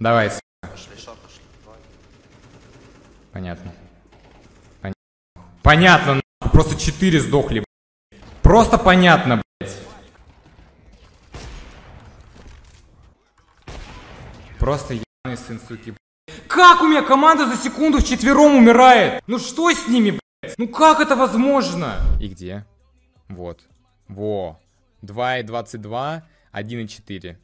Давай, Понятно. Понятно. нахуй. Просто четыре сдохли, блядь. Просто понятно, блядь. Просто ебаный сын, суки, блядь. Как у меня команда за секунду в четвером умирает? Ну что с ними, блядь? Ну как это возможно? И где? Вот. Во. 2,22, 1,4.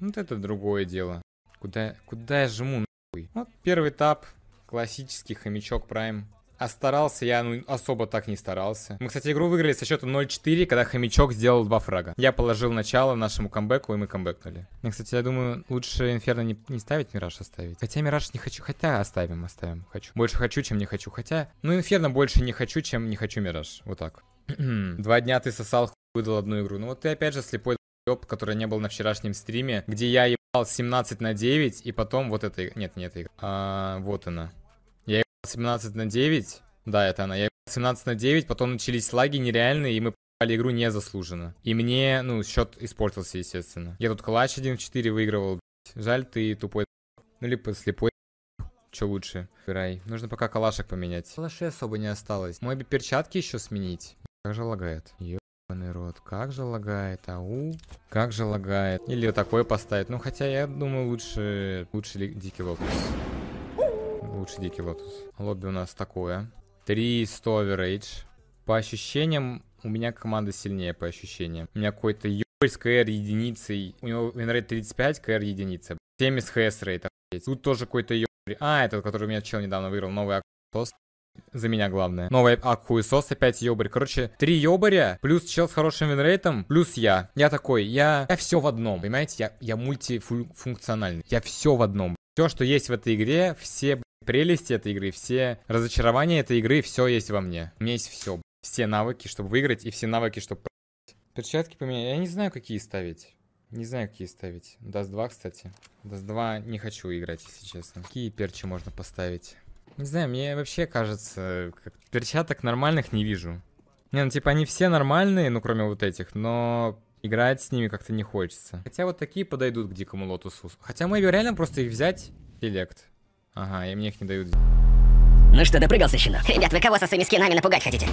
Вот это другое дело. Куда, куда я жму, нахуй? Вот первый этап, классический хомячок Прайм. А старался я, ну, особо так не старался. Мы, кстати, игру выиграли со счетом 0-4, когда хомячок сделал два фрага. Я положил начало нашему камбэку, и мы камбэкнули. Я, кстати, я думаю, лучше Инферно не, не ставить Мираж, оставить. Хотя Мираж не хочу, хотя оставим, оставим, хочу. Больше хочу, чем не хочу, хотя... Ну, Инферно больше не хочу, чем не хочу Мираж. Вот так. Два дня ты сосал, выдал одну игру. Ну, вот ты опять же слепой который не был на вчерашнем стриме, где я ебал 17 на 9, и потом вот это... Нет, нет, игра. А, вот она. Я ебал 17 на 9. Да, это она. Я ебал 17 на 9, потом начались лаги нереальные, и мы Покупали игру незаслуженно. И мне, ну, счет испортился, естественно. Я тут клатч 1 в 4 выигрывал. Блядь. Жаль, ты тупой. Ну, либо слепой. что лучше? Выбирай. Нужно пока калашек поменять. Калашей особо не осталось. Мой бы перчатки еще сменить. Как же лагает. Ё... Ебаный рот, как же лагает, ау. Как же лагает. Или такое поставить. Ну, хотя я думаю, лучше... Лучше ли... Дикий Лотус. Лучше Дикий Лотус. Лобби у нас такое. 300 оверейдж. По ощущениям, у меня команда сильнее, по ощущениям. У меня какой-то ёбарь с КР единицей. У него винрейт 35, КР единица. 70 хс рейт, Тут тоже какой-то ёбарь. А, этот, который у меня чел недавно выиграл, новый аккаунт за меня главное. Новый Акхуесос, опять ёбарь. Короче, три ёбаря, плюс чел с хорошим винрейтом, плюс я. Я такой, я, я все в одном, понимаете? Я, я мультифункциональный. Я все в одном. Все, что есть в этой игре, все прелести этой игры, все разочарования этой игры, все есть во мне. У меня есть все. Все навыки, чтобы выиграть, и все навыки, чтобы Перчатки поменять. Я не знаю, какие ставить. Не знаю, какие ставить. Даст 2, кстати. Даст 2 не хочу играть, если честно. Какие перчи можно поставить? Не знаю, мне вообще кажется, как перчаток нормальных не вижу. Не, ну типа они все нормальные, ну кроме вот этих, но играть с ними как-то не хочется. Хотя вот такие подойдут к дикому Лотусу. Хотя мы его реально просто их взять, селект. Ага, и мне их не дают. Ну что, допрыгался, щенок? Ребят, вы кого со своими скинами напугать хотите?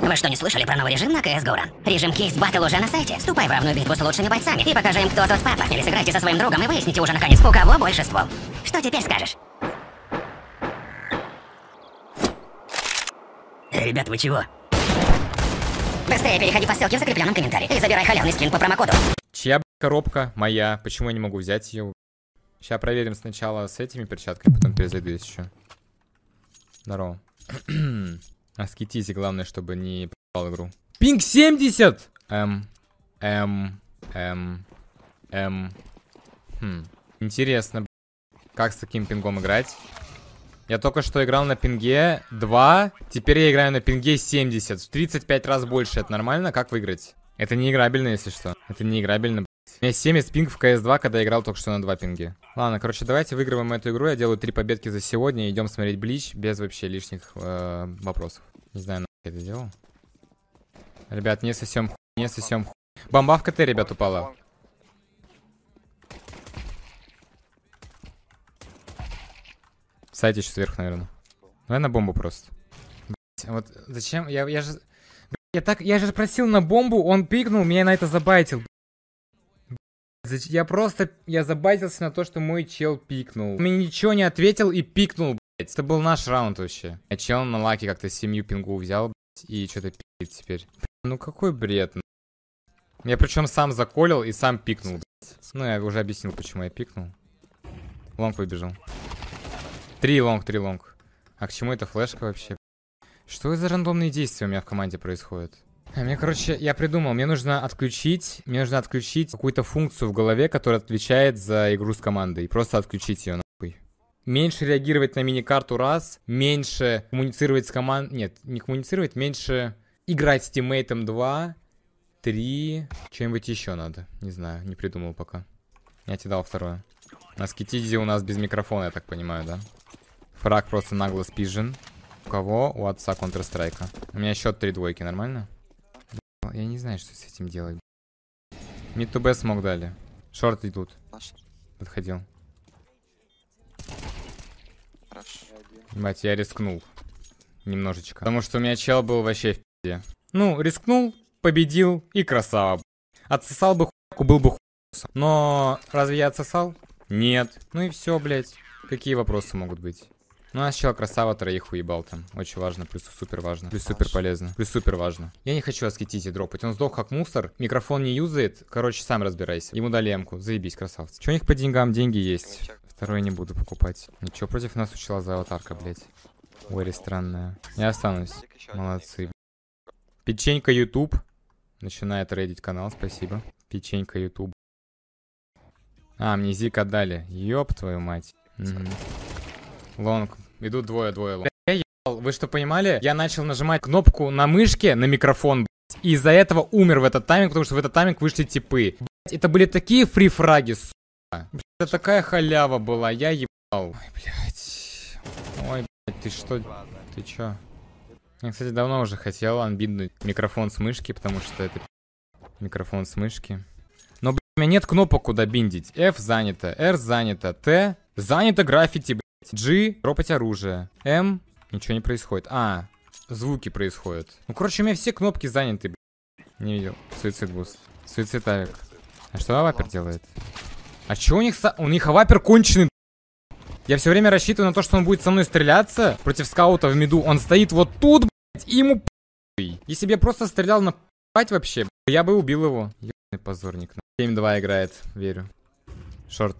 Вы что, не слышали про новый режим на CS GO Режим Кейс Battle уже на сайте. Ступай в равную битву с лучшими бойцами и покажи им, кто тот папа. Или сыграйте со своим другом и выясните уже наконец, у кого больше ствол. Что теперь скажешь? Эй, ребят, вы чего? Быстрее переходи по ссылке в закрепленном комментарии и забирай халявный скин по промокоду. Чья коробка? Моя. Почему я не могу взять ее? Сейчас проверим сначала с этими перчатками, потом перезайду здесь еще. Здорово. Аскетизи, главное, чтобы не пропал игру. Пинг 70! М. М. М. М. Хм. Интересно, как с таким пингом играть? Я только что играл на пинге 2, теперь я играю на пинге 70. В 35 раз больше, это нормально? Как выиграть? Это не играбельно, если что. Это не играбельно, у меня 70 пинг в CS2, когда я играл только что на 2 пинге. Ладно, короче, давайте выигрываем эту игру. Я делаю 3 победки за сегодня. Идем смотреть Блич без вообще лишних э, вопросов. Не знаю, нахуй я это делал. Ребят, не совсем хуй, не совсем хуй. Бомба в КТ, ребят, упала. Сайт еще сверху, наверное. Давай на бомбу просто. Блять, вот зачем? Я, я же... Блять, я так... Я же просил на бомбу, он пикнул, меня на это забайтил. Блять, я просто... Я забайтился на то, что мой чел пикнул. Он мне ничего не ответил и пикнул, блять. Это был наш раунд вообще. А чел на лаке как-то семью пингу взял, блять, и что-то пикает теперь. Ну какой бред, ну. Я причем сам заколил и сам пикнул, блять. Ну, я уже объяснил, почему я пикнул. Лонг выбежал. Три лонг, три лонг. А к чему эта флешка вообще? Что за рандомные действия у меня в команде происходят? А мне, короче, я придумал, мне нужно отключить, мне нужно отключить какую-то функцию в голове, которая отвечает за игру с командой. просто отключить ее нахуй. Меньше реагировать на мини-карту раз, меньше коммуницировать с командой... Нет, не коммуницировать, меньше играть с тиммейтом два, три... Чем-нибудь еще надо. Не знаю, не придумал пока. Я тебе дал второе. На Аскетизи у нас без микрофона, я так понимаю, да? Фраг просто нагло спижен. У кого? У отца Counter-Strike. У меня счет три двойки, нормально? Я не знаю, что с этим делать. Мид ту смог дали. Шорт идут. Подходил. Хорошо. Мать, я рискнул. Немножечко. Потому что у меня чел был вообще в пи***е. Ну, рискнул, победил и красава. Отсосал бы хуйку, был бы хуйку. Но разве я отсосал? Нет. Ну и все, блядь. Какие вопросы могут быть? Ну, а сначала красава троих уебал там. Очень важно, плюс супер важно. Плюс супер полезно. Плюс супер важно. Я не хочу аскетить и дропать. Он сдох как мусор. Микрофон не юзает. Короче, сам разбирайся. Ему дали эмку. Заебись, красавцы. Че у них по деньгам? Деньги есть. Второй не буду покупать. Ничего против нас учила за аватарка, блядь. Уэри странная. Я останусь. Молодцы. Печенька YouTube. Начинает рейдить канал, спасибо. Печенька YouTube. А, мне зик отдали. Ёб твою мать. Лонг. Идут двое-двое лонг. Э, вы что понимали? Я начал нажимать кнопку на мышке на микрофон, блядь, и из-за этого умер в этот тайминг, потому что в этот тайминг вышли типы. Блядь, это были такие фрифраги, сука. Блядь, это такая халява была, я ебал. Ой, блядь. Ой, блядь, ты что? Ты чё? Я, кстати, давно уже хотел анбиднуть микрофон с мышки, потому что это микрофон с мышки. У меня нет кнопок, куда биндить. F занято, R занято, T занято граффити, блядь. G дропать оружие. M ничего не происходит. А, звуки происходят. Ну, короче, у меня все кнопки заняты, блядь. Не видел. Суицид буст. Суицид авик. А что авапер делает? А чё у них со... У них авапер конченый, я все время рассчитываю на то, что он будет со мной стреляться против скаута в миду. Он стоит вот тут, блядь, и ему Если бы я просто стрелял на вообще, я бы убил его. Позорник. 7-2 играет, верю. Шорт.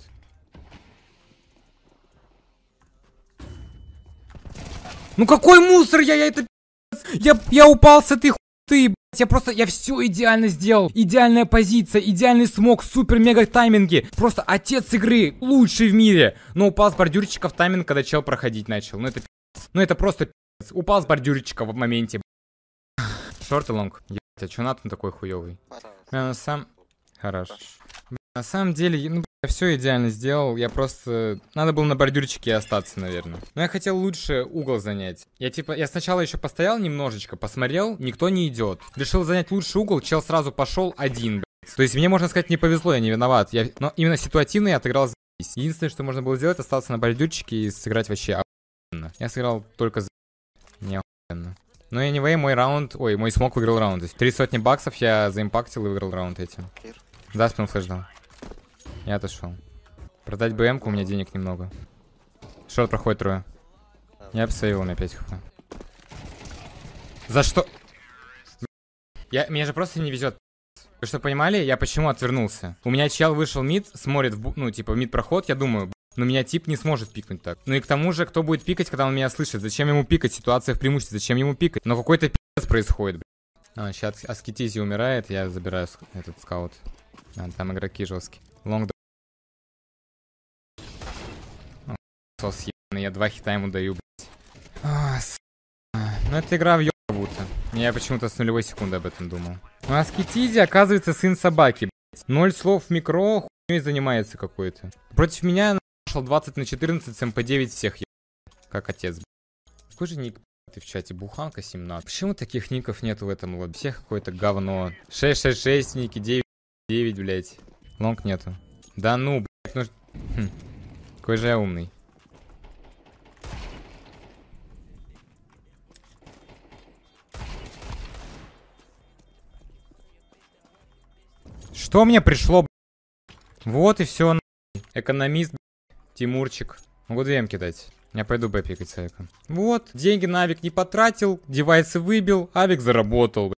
Ну какой мусор я, я это я, я упал с этой хуйты, я просто, я все идеально сделал. Идеальная позиция, идеальный смог, супер-мега тайминги. Просто отец игры, лучший в мире. Но упал с бордюрчика в тайминг, когда чел проходить начал. Ну это пи***ц. Ну это просто пи***ц. Упал с бордюрчика в моменте. Шорт и лонг. Ебать, а чё надо такой хуёвый? Бля, на сам... Хорош. Бля, на самом деле, ну, я все идеально сделал, я просто... Надо было на бордюрчике остаться, наверное. Но я хотел лучше угол занять. Я типа, я сначала еще постоял немножечко, посмотрел, никто не идет. Решил занять лучший угол, чел сразу пошел один, блядь. То есть мне, можно сказать, не повезло, я не виноват. Я... Но именно ситуативно я отыграл здесь. Единственное, что можно было сделать, остаться на бордюрчике и сыграть вообще охуенно. Я сыграл только за... Не охуенно. Но ну, вей, мой раунд... Ой, мой смог выиграл раунд. Три сотни баксов я заимпактил и выиграл раунд этим. Да, спин флеш Я отошел. Продать БМК, у меня денег немного. Шорт проходит трое. Я обсейвил на 5 хп. За что? Я, меня же просто не везет. Вы что, понимали, я почему отвернулся? У меня чел вышел мид, смотрит, в, ну, типа, мид проход, я думаю, но меня тип не сможет пикнуть так. Ну и к тому же, кто будет пикать, когда он меня слышит? Зачем ему пикать? Ситуация в преимуществе, зачем ему пикать? Но какой-то пи***ц происходит, а, сейчас Аскетизи умирает, я забираю этот скаут. А, там игроки жесткие. Лонг Сос ебаный, я два хита ему даю, блядь. А, с... А, ну эта игра в будто. Я почему-то с нулевой секунды об этом думал. У ну, нас оказывается, сын собаки, блядь. Ноль слов в микро, хуйней занимается какой-то. Против меня бросил 20 на 14 с МП9 всех Как отец. Какой же ник ты в чате? Буханка 17. Почему таких ников нету в этом лобби? Всех какое-то говно. 666 ники, 9, 9, блядь. Лонг нету. Да ну, блядь, ну... Хм. Какой же я умный. Что мне пришло, блядь? Вот и все, Экономист, Тимурчик. Могу двоем кидать. Я пойду Б пикать Савика. Вот, деньги на Авик не потратил, девайсы выбил, Авик заработал.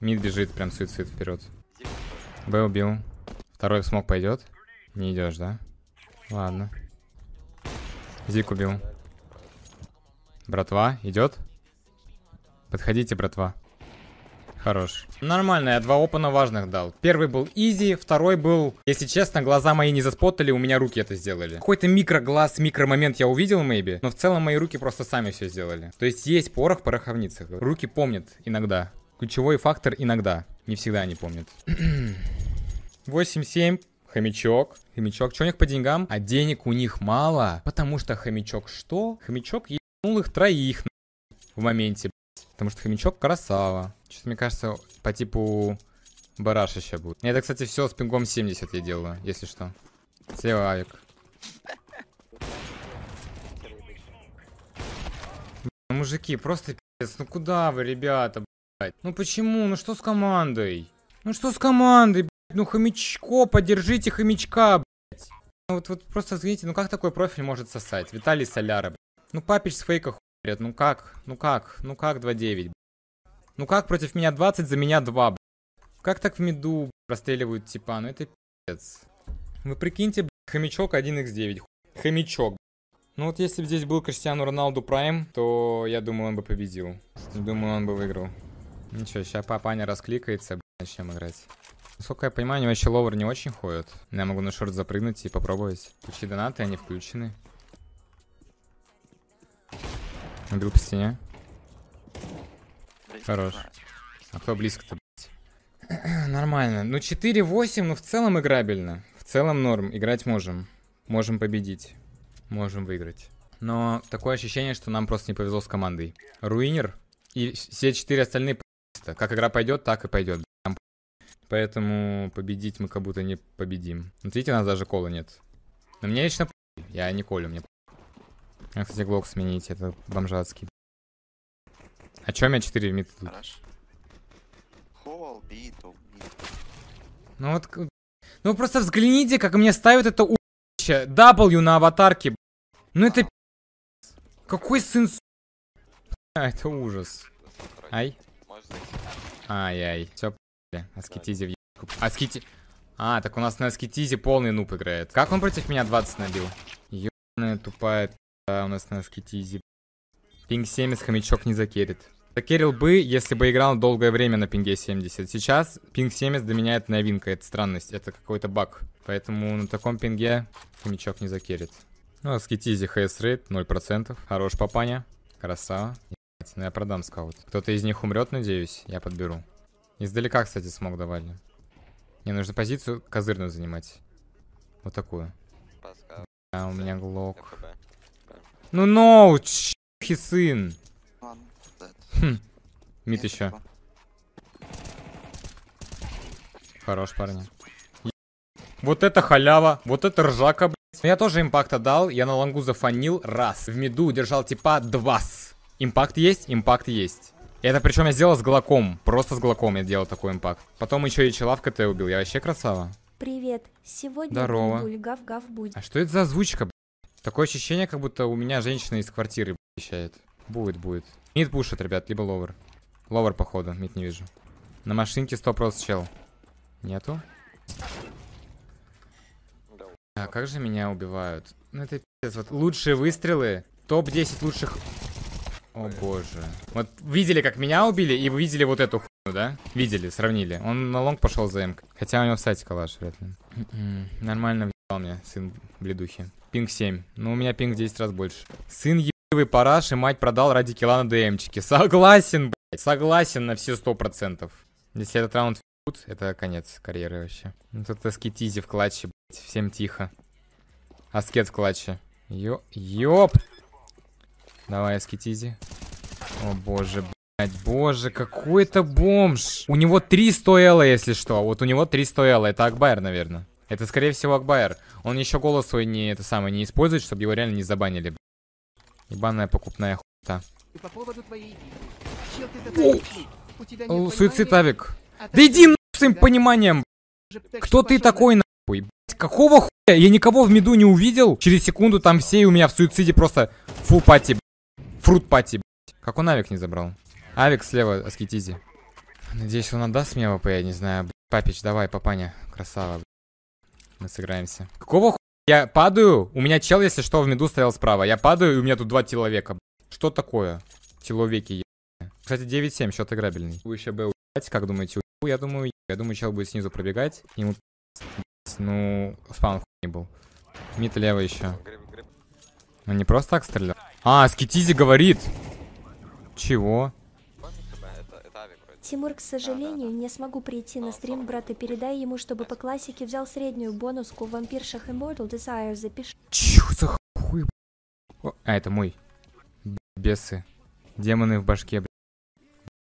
Мид бежит, прям суицид вперед. Б убил. Второй смог пойдет. Не идешь, да? Ладно. Зик убил. Братва, идет? Подходите, братва. Хорош. Нормально, я два опена важных дал. Первый был изи, второй был... Если честно, глаза мои не заспотали, у меня руки это сделали. Какой-то микроглаз, микромомент я увидел, maybe, но в целом мои руки просто сами все сделали. То есть есть порох в пороховницах. Руки помнят иногда. Ключевой фактор иногда. Не всегда они помнят. 8-7. Хомячок. Хомячок. Что у них по деньгам? А денег у них мало. Потому что хомячок что? Хомячок ебанул их троих в моменте. Потому что хомячок красава. Сейчас, мне кажется, по типу бараша барашища будет. Это, кстати, все с пингом 70 я делаю, если что. Слева авик. Ну, мужики, просто пи***ц, ну куда вы, ребята, блядь? Ну почему, ну что с командой? Ну что с командой, блядь? Ну хомячко, поддержите хомячка, блядь. Ну вот, вот просто взгляните, ну как такой профиль может сосать? Виталий Соляра, блядь. Ну папич с фейка хуй нет, ну как? Ну как? Ну как 2-9? Ну как против меня 20, за меня 2, блядь? Как так в меду простреливают типа? Ну это пиздец. Вы прикиньте, блядь, хомячок 1x9. Хомячок, ну вот если бы здесь был Криштиану Роналду Прайм, то я думаю, он бы победил. Думаю, он бы выиграл. Ничего, сейчас папаня раскликается, блин, начнем играть. Насколько я понимаю, они вообще ловер не очень ходят. Я могу на шорт запрыгнуть и попробовать. Ключи донаты, они включены. Надо по стене. Хорош. А кто близко-то, Нормально. Ну, 4-8, но ну, в целом играбельно. В целом норм. Играть можем. Можем победить. Можем выиграть. Но такое ощущение, что нам просто не повезло с командой. Руинер и все четыре остальные Как игра пойдет, так и пойдет. Поэтому победить мы как будто не победим. Вот видите, у нас даже кола нет. Но мне лично я не колю, мне а, кстати, глок сменить, это бомжатский. А чё у меня 4 в тут? Ну вот... Ну просто взгляните, как мне ставят это у... W на аватарке, Ну это... Какой сын... А, это ужас. Ай. Ай-яй. Все, Аскетизе в ебку. Аскети... А, так у нас на аскетизе полный нуб играет. Как он против меня 20 набил? Ёбаная тупая да, у нас на скитизе. Пинг 70 хомячок не закерит. Закерил бы, если бы играл долгое время на пинге 70. Сейчас пинг 70 доменяет новинка, это странность, это какой-то баг. Поэтому на таком пинге хомячок не закерит. Ну, а аскетизи хс рейд 0%. Хорош папаня. Красава. Ебать, ну я продам скаут. Кто-то из них умрет, надеюсь, я подберу. Издалека, кстати, смог давали. Мне нужно позицию козырную занимать. Вот такую. Паскал. Да, у меня глок. ФБ. Ну, ноу, чухи сын. Хм. Мид еще. Хорош, парни. Вот это халява, вот это ржака, блядь. Я тоже импакта дал, я на лангу зафанил раз. В миду держал типа два. Импакт есть, импакт есть. Это причем я сделал с глоком. Просто с глоком я делал такой импакт. Потом еще и чела в КТ убил. Я вообще красава. Привет. Сегодня Здорово. Гав-гав будет. А что это за озвучка, Такое ощущение, как будто у меня женщина из квартиры вещает. Будет, будет. Мид пушит, ребят, либо ловер. Ловер, походу, мид не вижу. На машинке 100% чел. Нету? А как же меня убивают? Ну это пиздец. Вот лучшие выстрелы. Топ-10 лучших... О боже. Вот видели, как меня убили, и вы видели вот эту хуйню, да? Видели, сравнили. Он на лонг пошел за мк, Хотя у него, кстати, калаш вряд ли. М-м-м. Нормально въебал мне, сын бледухи. Пинг 7. Ну, у меня пинг в 10 раз больше. Сын ебивый параш и мать продал ради кила на ДМчике. Согласен, блядь. Согласен на все сто процентов. Если этот раунд ебут, это конец карьеры вообще. Ну, тут аскетизи в клатче, блядь. Всем тихо. Аскет в клатче. Ё... Ёп! Давай, аскетизи. О, боже, блядь. Боже, какой это бомж. У него 300 элла, если что. Вот у него 300 элла. Это акбайер, наверное. Это, скорее всего, Акбайер. Он еще голос свой не, это самое, не использует, чтобы его реально не забанили. Ебаная покупная хуйта. По поводу твоей... Чел ты такой... У тебя нет Суицид, Авик. А да иди на своим пониманием. Кто ты такой нахуй? Какого хуя? Я никого в меду не увидел. Через секунду там все у меня в суициде просто фул пати, фрут пати. Как он Авик не забрал? Авик слева, аскетизи. Надеюсь, он отдаст мне ВП, я не знаю. Папич, давай, папаня, красава мы сыграемся. Какого ху... Я падаю, у меня чел, если что, в меду стоял справа. Я падаю, и у меня тут два человека. Что такое? Человеки, е... Кстати, 9-7, счет играбельный. Вы еще Б уебать, как думаете? У... Я думаю, я думаю, чел будет снизу пробегать. Ему Ну, спам хуй не был. Мид левый еще. Он не просто так стрелял. А, скитизи говорит. Чего? Тимур, к сожалению, не смогу прийти на стрим брат, и Передай ему, чтобы по классике взял среднюю бонуску вампиршах Immortal Desire. Запиши. Чё за хуй? О, а, это мой. Бесы. Демоны в башке, блядь.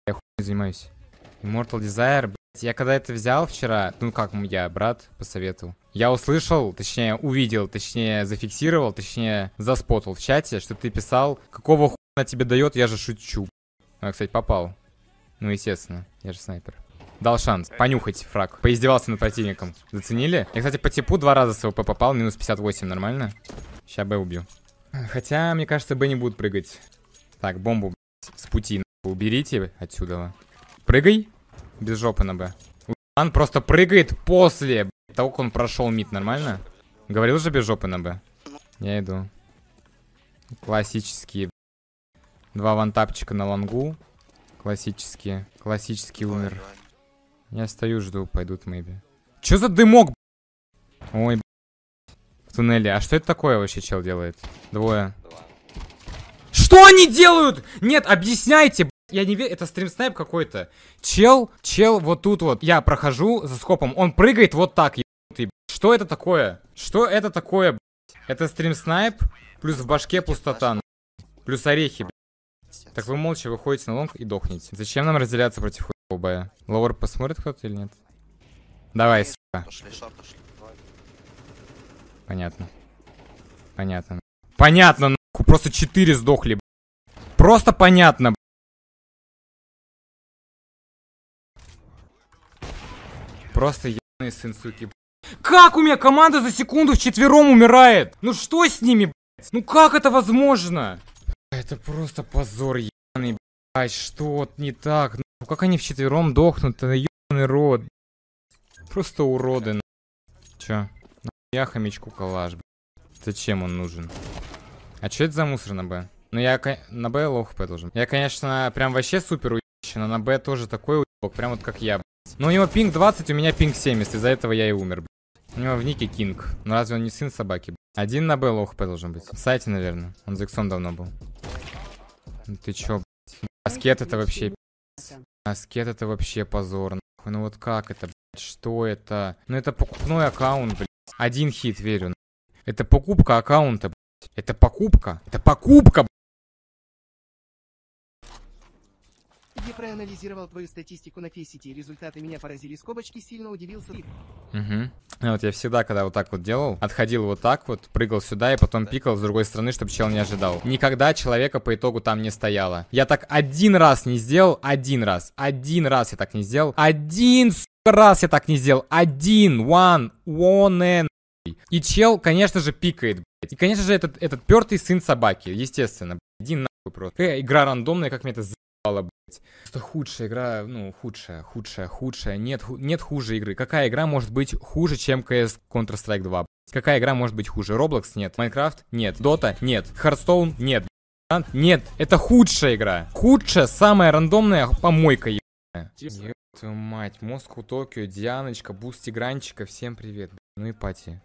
Я хуй занимаюсь. Immortal Desire, блядь. Я когда это взял вчера, ну как я, брат, посоветовал. Я услышал, точнее увидел, точнее зафиксировал, точнее заспотал в чате, что ты писал, какого хуя тебе дает, я же шучу. А кстати, попал. Ну, естественно, я же снайпер. Дал шанс понюхать фраг. Поиздевался над противником. Заценили? Я, кстати, по типу два раза с ВП попал. Минус 58, нормально? Сейчас Б убью. Хотя, мне кажется, Б не будет прыгать. Так, бомбу с пути уберите отсюда. Прыгай. Без жопы на Б. Он просто прыгает после того, как он прошел мид, нормально? Говорил же без жопы на Б. Я иду. Классические. Два вантапчика на лонгу. Классические. Классический давай, умер. Давай. Я стою, жду, пойдут мэйби. Чё за дымок? Ой, б... В туннеле. А что это такое вообще чел делает? Двое. Два. Что они делают? Нет, объясняйте, б... я не верю, это стрим снайп какой-то. Чел, чел вот тут вот. Я прохожу за скопом, он прыгает вот так, ебанутый, б... Что это такое? Что это такое, б... Это стрим снайп, плюс в башке пустота, Плюс орехи, б... Так вы молча выходите на лонг и дохнете. Зачем нам разделяться против хуйного бая? посмотрит кто-то или нет? Давай, сука. Пошли, пошли. Понятно. Понятно. Понятно, нахуй. Просто четыре сдохли, б***. Просто понятно, б***. Просто ебаный сын, суки, б***. Как у меня команда за секунду вчетвером умирает? Ну что с ними, блядь? Ну как это возможно? это просто позор, ебаный, блядь, что вот не так? Ну как они вчетвером дохнут, ебаный рот. Просто уроды, на... Чё? Я хомячку калаш, блядь. Зачем он нужен? А чё это за мусор на Б? Ну я на Б лох П должен. Я, конечно, прям вообще супер уебищен, а на Б тоже такой уебок, прям вот как я, блядь. Но у него пинг 20, у меня пинг 70, из-за этого я и умер, блядь. У него в нике Кинг. ну разве он не сын собаки? Один на Б лох должен быть. В сайте, наверное. Он за иксом давно был. Ну ты чё, аскет это вообще Аскет это вообще позор, нахуй. Ну вот как это, блядь, что это? Ну это покупной аккаунт, блядь. Один хит, верю, нахуй. Это покупка аккаунта, блядь. Это покупка. Это покупка, блядь. Я проанализировал твою статистику на фейсите, и результаты меня поразили. Скобочки сильно удивился. Угу. Вот я всегда, когда вот так вот делал, отходил вот так вот, прыгал сюда и потом пикал с другой стороны, чтобы чел не ожидал. Никогда человека по итогу там не стояло. Я так один раз не сделал, один раз, один раз я так не сделал, один раз я так не сделал, один, one, one and... И чел, конечно же, пикает, блядь. И, конечно же, этот, этот пертый сын собаки, естественно, блядь. Иди нахуй просто. Какая игра рандомная, как мне это ебало, блядь. Что худшая игра, ну, худшая, худшая, худшая. Нет, ху- нет хуже игры. Какая игра может быть хуже, чем CS Counter-Strike 2? Блядь? Какая игра может быть хуже? Roblox? Нет. Майнкрафт? Нет. Дота? Нет. Hearthstone? Нет. Нет, это худшая игра. Худшая, самая рандомная помойка, ебаная. Типа. Твою мать, мозг у Токио, Дианочка, Бусти Гранчика, всем привет. Ну и пати.